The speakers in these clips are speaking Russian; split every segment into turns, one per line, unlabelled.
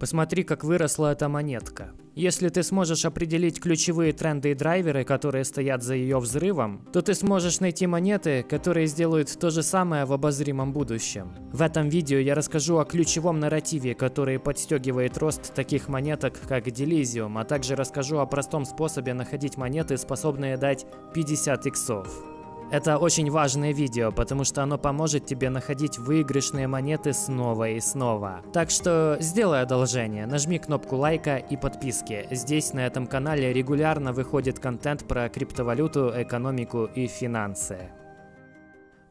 Посмотри, как выросла эта монетка. Если ты сможешь определить ключевые тренды и драйверы, которые стоят за ее взрывом, то ты сможешь найти монеты, которые сделают то же самое в обозримом будущем. В этом видео я расскажу о ключевом нарративе, который подстегивает рост таких монеток, как Делизиум, а также расскажу о простом способе находить монеты, способные дать 50 иксов. Это очень важное видео, потому что оно поможет тебе находить выигрышные монеты снова и снова. Так что сделай одолжение, нажми кнопку лайка и подписки. Здесь на этом канале регулярно выходит контент про криптовалюту, экономику и финансы.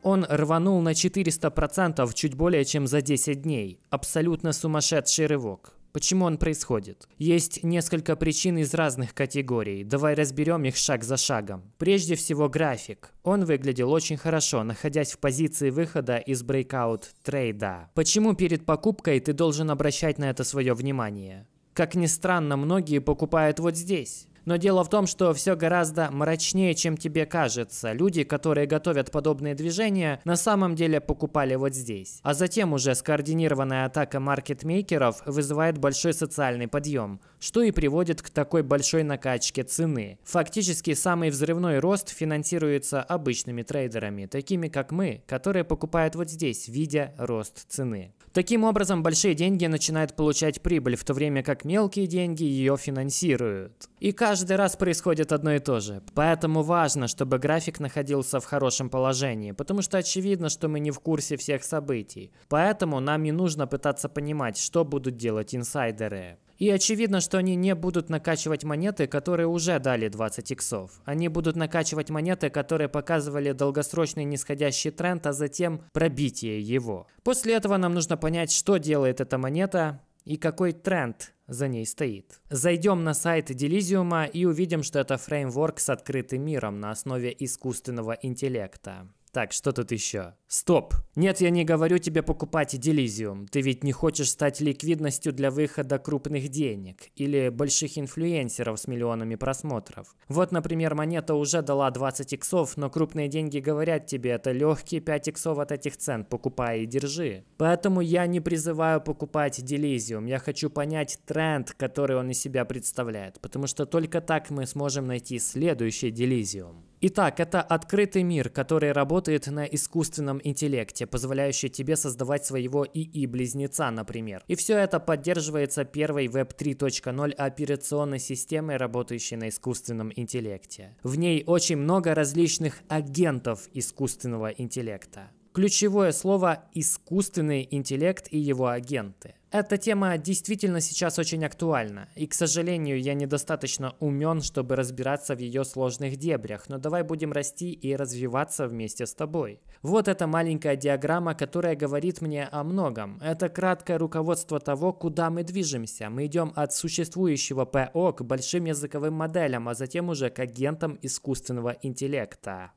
Он рванул на 400% чуть более чем за 10 дней. Абсолютно сумасшедший рывок. Почему он происходит? Есть несколько причин из разных категорий. Давай разберем их шаг за шагом. Прежде всего график. Он выглядел очень хорошо, находясь в позиции выхода из брейкаут трейда. Почему перед покупкой ты должен обращать на это свое внимание? Как ни странно, многие покупают вот здесь. Но дело в том, что все гораздо мрачнее, чем тебе кажется. Люди, которые готовят подобные движения, на самом деле покупали вот здесь. А затем уже скоординированная атака маркетмейкеров вызывает большой социальный подъем, что и приводит к такой большой накачке цены. Фактически самый взрывной рост финансируется обычными трейдерами, такими как мы, которые покупают вот здесь, видя рост цены. Таким образом, большие деньги начинают получать прибыль, в то время как мелкие деньги ее финансируют. И каждый раз происходит одно и то же. Поэтому важно, чтобы график находился в хорошем положении, потому что очевидно, что мы не в курсе всех событий. Поэтому нам не нужно пытаться понимать, что будут делать инсайдеры. И очевидно, что они не будут накачивать монеты, которые уже дали 20 иксов. Они будут накачивать монеты, которые показывали долгосрочный нисходящий тренд, а затем пробитие его. После этого нам нужно понять, что делает эта монета и какой тренд за ней стоит. Зайдем на сайт Делизиума и увидим, что это фреймворк с открытым миром на основе искусственного интеллекта. Так, что тут еще? Стоп. Нет, я не говорю тебе покупать Делизиум. Ты ведь не хочешь стать ликвидностью для выхода крупных денег или больших инфлюенсеров с миллионами просмотров. Вот, например, монета уже дала 20 иксов, но крупные деньги говорят тебе, это легкие 5 иксов от этих цен, покупай и держи. Поэтому я не призываю покупать Делизиум. Я хочу понять тренд, который он из себя представляет, потому что только так мы сможем найти следующий Делизиум. Итак, это открытый мир, который работает на искусственном интеллекте, позволяющий тебе создавать своего ИИ-близнеца, например. И все это поддерживается первой Web 3.0 операционной системой, работающей на искусственном интеллекте. В ней очень много различных агентов искусственного интеллекта. Ключевое слово – искусственный интеллект и его агенты. Эта тема действительно сейчас очень актуальна, и, к сожалению, я недостаточно умен, чтобы разбираться в ее сложных дебрях, но давай будем расти и развиваться вместе с тобой. Вот эта маленькая диаграмма, которая говорит мне о многом. Это краткое руководство того, куда мы движемся. Мы идем от существующего ПО к большим языковым моделям, а затем уже к агентам искусственного интеллекта.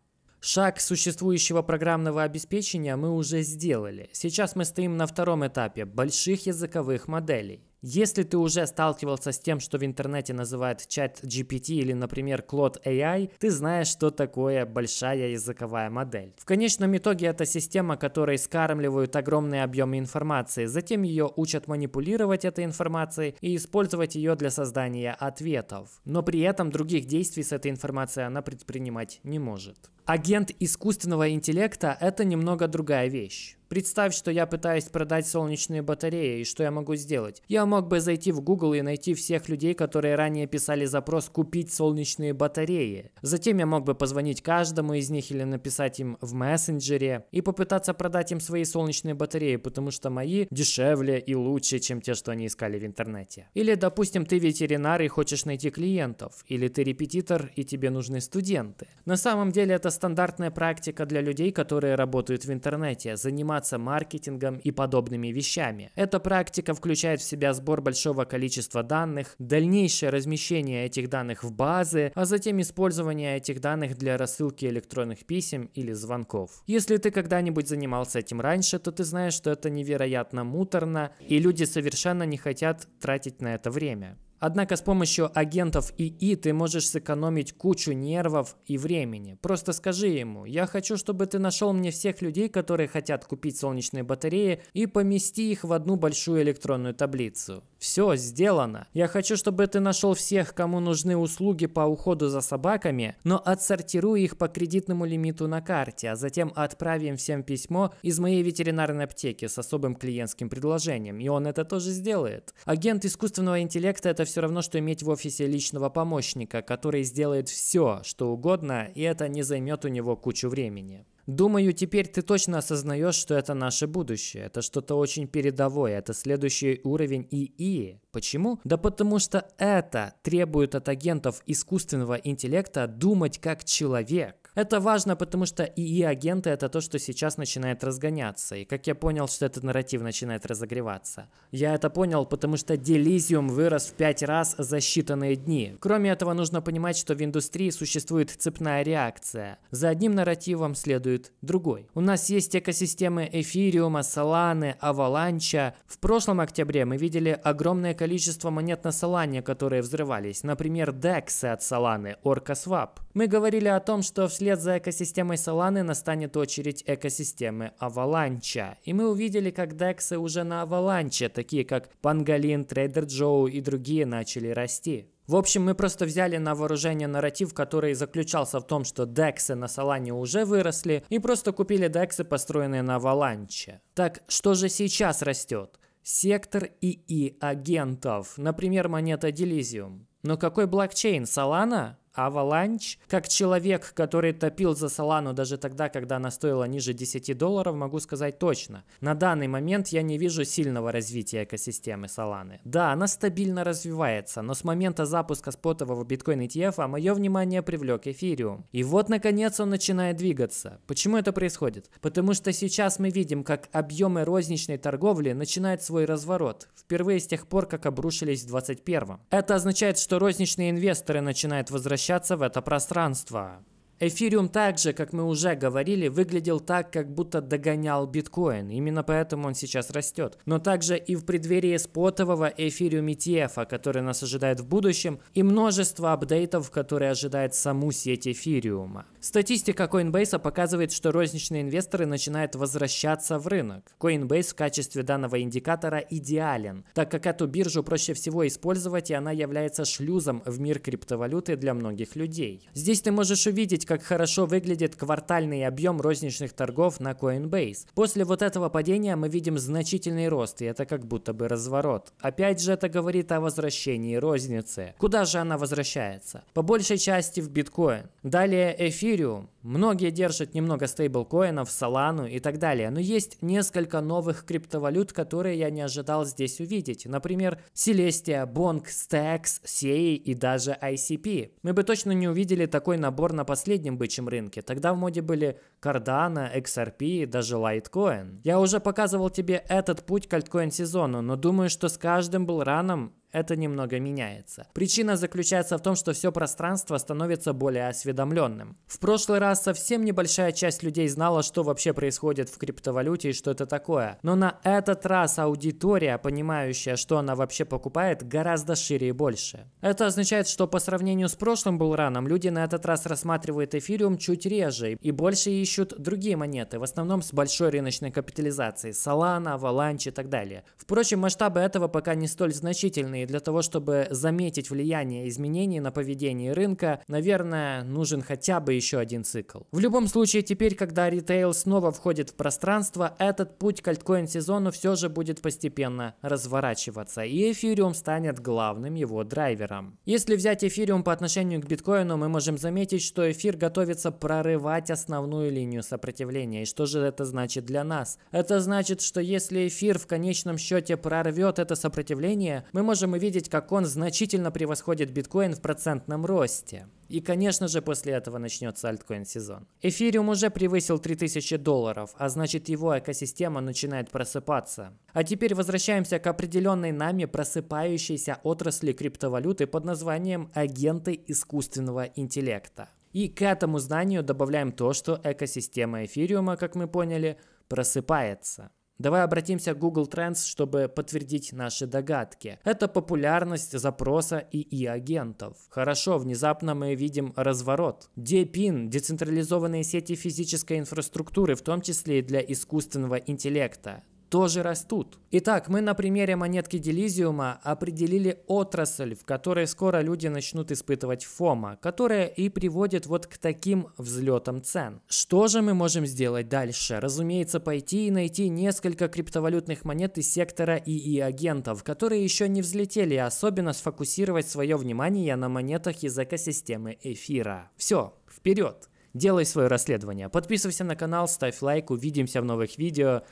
Шаг существующего программного обеспечения мы уже сделали. Сейчас мы стоим на втором этапе больших языковых моделей. Если ты уже сталкивался с тем, что в интернете называют чат GPT или, например, Claude AI, ты знаешь, что такое большая языковая модель. В конечном итоге это система, которой скармливают огромные объемы информации, затем ее учат манипулировать этой информацией и использовать ее для создания ответов. Но при этом других действий с этой информацией она предпринимать не может. Агент искусственного интеллекта – это немного другая вещь. Представь, что я пытаюсь продать солнечные батареи, и что я могу сделать? Я мог бы зайти в Google и найти всех людей, которые ранее писали запрос «купить солнечные батареи». Затем я мог бы позвонить каждому из них или написать им в мессенджере и попытаться продать им свои солнечные батареи, потому что мои дешевле и лучше, чем те, что они искали в интернете. Или, допустим, ты ветеринар и хочешь найти клиентов, или ты репетитор и тебе нужны студенты. На самом деле это стандартная практика для людей, которые работают в интернете, заниматься маркетингом и подобными вещами. Эта практика включает в себя сбор большого количества данных, дальнейшее размещение этих данных в базы, а затем использование этих данных для рассылки электронных писем или звонков. Если ты когда-нибудь занимался этим раньше, то ты знаешь, что это невероятно муторно, и люди совершенно не хотят тратить на это время. Однако с помощью агентов ИИ ты можешь сэкономить кучу нервов и времени. Просто скажи ему, я хочу, чтобы ты нашел мне всех людей, которые хотят купить солнечные батареи и помести их в одну большую электронную таблицу. Все сделано. Я хочу, чтобы ты нашел всех, кому нужны услуги по уходу за собаками, но отсортируй их по кредитному лимиту на карте, а затем отправим всем письмо из моей ветеринарной аптеки с особым клиентским предложением, и он это тоже сделает. Агент искусственного интеллекта это все равно, что иметь в офисе личного помощника, который сделает все, что угодно, и это не займет у него кучу времени. Думаю, теперь ты точно осознаешь, что это наше будущее. Это что-то очень передовое, это следующий уровень ИИ. Почему? Да потому что это требует от агентов искусственного интеллекта думать как человек. Это важно, потому что ИИ-агенты — это то, что сейчас начинает разгоняться. И как я понял, что этот нарратив начинает разогреваться? Я это понял, потому что Делизиум вырос в пять раз за считанные дни. Кроме этого, нужно понимать, что в индустрии существует цепная реакция. За одним нарративом следует другой. У нас есть экосистемы эфириума, саланы, аваланча. В прошлом октябре мы видели огромное количество монет на салане, которые взрывались. Например, дексы от саланы, оркасвап. Мы говорили о том, что в вслед за экосистемой Solana настанет очередь экосистемы Аваланча. И мы увидели, как дексы уже на Аваланче, такие как Пангалин, Трейдер Джоу и другие начали расти. В общем, мы просто взяли на вооружение нарратив, который заключался в том, что дексы на Солане уже выросли, и просто купили дексы, построенные на Аваланче. Так что же сейчас растет? Сектор ИИ агентов, например, монета Делизиум. Но какой блокчейн? Солана? Аваланч, Как человек, который топил за солану, даже тогда, когда она стоила ниже 10 долларов, могу сказать точно. На данный момент я не вижу сильного развития экосистемы соланы. Да, она стабильно развивается, но с момента запуска спотового биткоин ETF а мое внимание привлек эфириум. И вот наконец он начинает двигаться. Почему это происходит? Потому что сейчас мы видим, как объемы розничной торговли начинают свой разворот. Впервые с тех пор, как обрушились в 21 -м. Это означает, что розничные инвесторы начинают возвращаться возвращаться в это пространство. Эфириум также, как мы уже говорили, выглядел так, как будто догонял биткоин. Именно поэтому он сейчас растет. Но также и в преддверии спотового эфириум ETF, который нас ожидает в будущем, и множество апдейтов, которые ожидает саму сеть эфириума. Статистика Coinbase показывает, что розничные инвесторы начинают возвращаться в рынок. Coinbase в качестве данного индикатора идеален, так как эту биржу проще всего использовать, и она является шлюзом в мир криптовалюты для многих людей. Здесь ты можешь увидеть, как хорошо выглядит квартальный объем розничных торгов на Coinbase. После вот этого падения мы видим значительный рост, и это как будто бы разворот. Опять же, это говорит о возвращении розницы. Куда же она возвращается? По большей части в биткоин. Далее эфириум. Многие держат немного стейблкоинов, солану и так далее, но есть несколько новых криптовалют, которые я не ожидал здесь увидеть. Например, Celestia, Bonk, Stacks, Sei и даже ICP. Мы бы точно не увидели такой набор на последний среднем бычьем рынке, тогда в моде были Cardano, XRP, и даже Litecoin. Я уже показывал тебе этот путь к альткоин сезону, но думаю, что с каждым был раном это немного меняется. Причина заключается в том, что все пространство становится более осведомленным. В прошлый раз совсем небольшая часть людей знала, что вообще происходит в криптовалюте и что это такое. Но на этот раз аудитория, понимающая, что она вообще покупает, гораздо шире и больше. Это означает, что по сравнению с прошлым булраном, люди на этот раз рассматривают эфириум чуть реже и больше ищут другие монеты, в основном с большой рыночной капитализацией – Solana, Avalanche и так далее. Впрочем, масштабы этого пока не столь значительные данные для того, чтобы заметить влияние изменений на поведение рынка, наверное, нужен хотя бы еще один цикл. В любом случае, теперь, когда ритейл снова входит в пространство, этот путь к альткоин-сезону все же будет постепенно разворачиваться, и эфириум станет главным его драйвером. Если взять эфириум по отношению к биткоину, мы можем заметить, что эфир готовится прорывать основную линию сопротивления. И что же это значит для нас? Это значит, что если эфир в конечном счете прорвет это сопротивление, мы можем можем увидеть, как он значительно превосходит биткоин в процентном росте. И, конечно же, после этого начнется альткоин сезон. Эфириум уже превысил 3000 долларов, а значит его экосистема начинает просыпаться. А теперь возвращаемся к определенной нами просыпающейся отрасли криптовалюты под названием агенты искусственного интеллекта. И к этому знанию добавляем то, что экосистема эфириума, как мы поняли, просыпается. Давай обратимся к Google Trends, чтобы подтвердить наши догадки. Это популярность запроса и и агентов Хорошо, внезапно мы видим разворот. DPIN – децентрализованные сети физической инфраструктуры, в том числе и для искусственного интеллекта тоже растут. Итак, мы на примере монетки Делизиума определили отрасль, в которой скоро люди начнут испытывать фома, которая и приводит вот к таким взлетам цен. Что же мы можем сделать дальше? Разумеется, пойти и найти несколько криптовалютных монет из сектора ИИ-агентов, которые еще не взлетели, особенно сфокусировать свое внимание на монетах из экосистемы эфира. Все, вперед! Делай свое расследование. Подписывайся на канал, ставь лайк, увидимся в новых видео.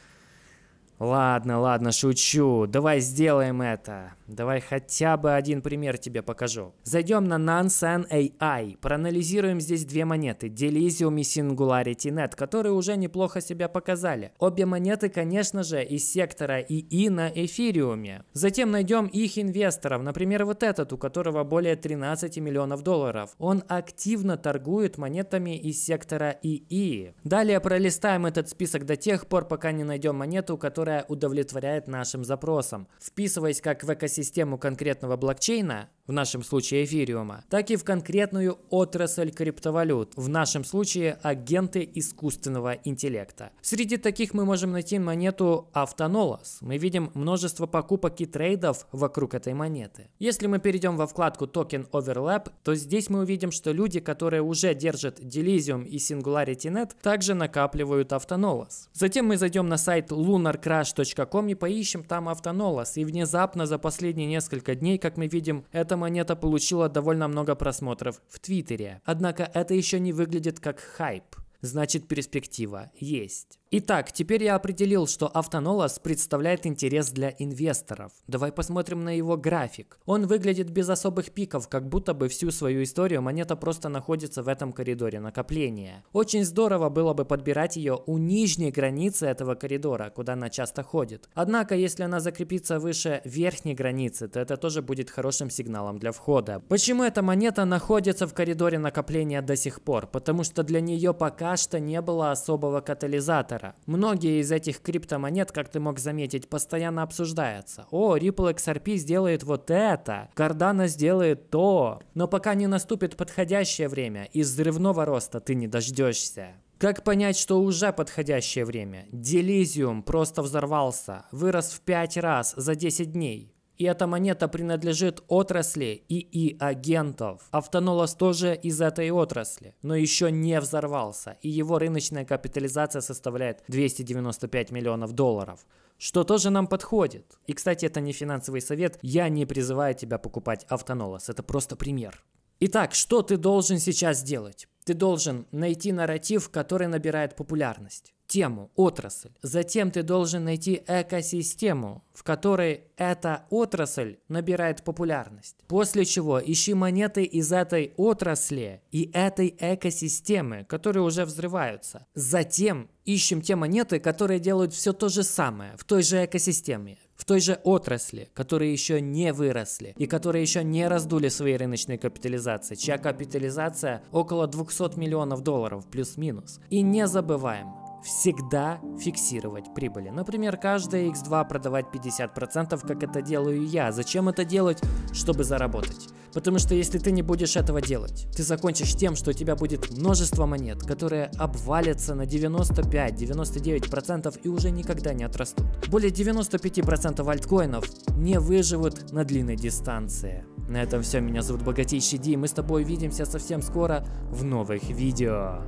Ладно, ладно, шучу. Давай сделаем это. Давай хотя бы один пример тебе покажу. Зайдем на Nansen AI. Проанализируем здесь две монеты. Delisium и Singularity Net, которые уже неплохо себя показали. Обе монеты, конечно же, из сектора ИИ на эфириуме. Затем найдем их инвесторов. Например, вот этот, у которого более 13 миллионов долларов. Он активно торгует монетами из сектора ИИ. Далее пролистаем этот список до тех пор, пока не найдем монету, которая удовлетворяет нашим запросам. Вписываясь как в экосистему систему конкретного блокчейна, в нашем случае эфириума, так и в конкретную отрасль криптовалют, в нашем случае агенты искусственного интеллекта. Среди таких мы можем найти монету Автонолос. Мы видим множество покупок и трейдов вокруг этой монеты. Если мы перейдем во вкладку Token Overlap, то здесь мы увидим, что люди, которые уже держат Delisium и SingularityNet, также накапливают Автонолос. Затем мы зайдем на сайт lunarcrash.com и поищем там Автонолос. И внезапно за последние несколько дней, как мы видим, это монета получила довольно много просмотров в Твиттере. Однако это еще не выглядит как хайп. Значит, перспектива есть. Итак, теперь я определил, что Автонолос представляет интерес для инвесторов. Давай посмотрим на его график. Он выглядит без особых пиков, как будто бы всю свою историю монета просто находится в этом коридоре накопления. Очень здорово было бы подбирать ее у нижней границы этого коридора, куда она часто ходит. Однако, если она закрепится выше верхней границы, то это тоже будет хорошим сигналом для входа. Почему эта монета находится в коридоре накопления до сих пор? Потому что для нее пока что не было особого катализатора Эра. Многие из этих криптомонет, как ты мог заметить, постоянно обсуждаются. О, Ripple XRP сделает вот это, Cardano сделает то. Но пока не наступит подходящее время, и взрывного роста ты не дождешься. Как понять, что уже подходящее время? Делизиум просто взорвался, вырос в 5 раз за 10 дней. И эта монета принадлежит отрасли и агентов. Автонолос тоже из этой отрасли, но еще не взорвался, и его рыночная капитализация составляет 295 миллионов долларов что тоже нам подходит. И, кстати, это не финансовый совет, я не призываю тебя покупать автонолос, это просто пример. Итак, что ты должен сейчас делать? Ты должен найти нарратив, который набирает популярность тему, отрасль. Затем ты должен найти экосистему, в которой эта отрасль набирает популярность. После чего ищи монеты из этой отрасли и этой экосистемы, которые уже взрываются. Затем ищем те монеты, которые делают все то же самое в той же экосистеме, в той же отрасли, которые еще не выросли и которые еще не раздули свои рыночные капитализации, чья капитализация около 200 миллионов долларов плюс-минус. И не забываем, всегда фиксировать прибыли. Например, каждое x2 продавать 50%, как это делаю я. Зачем это делать? Чтобы заработать. Потому что если ты не будешь этого делать, ты закончишь тем, что у тебя будет множество монет, которые обвалятся на 95-99% и уже никогда не отрастут. Более 95% альткоинов не выживут на длинной дистанции. На этом все, меня зовут Богатейший Ди, мы с тобой увидимся совсем скоро в новых видео.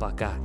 Пока.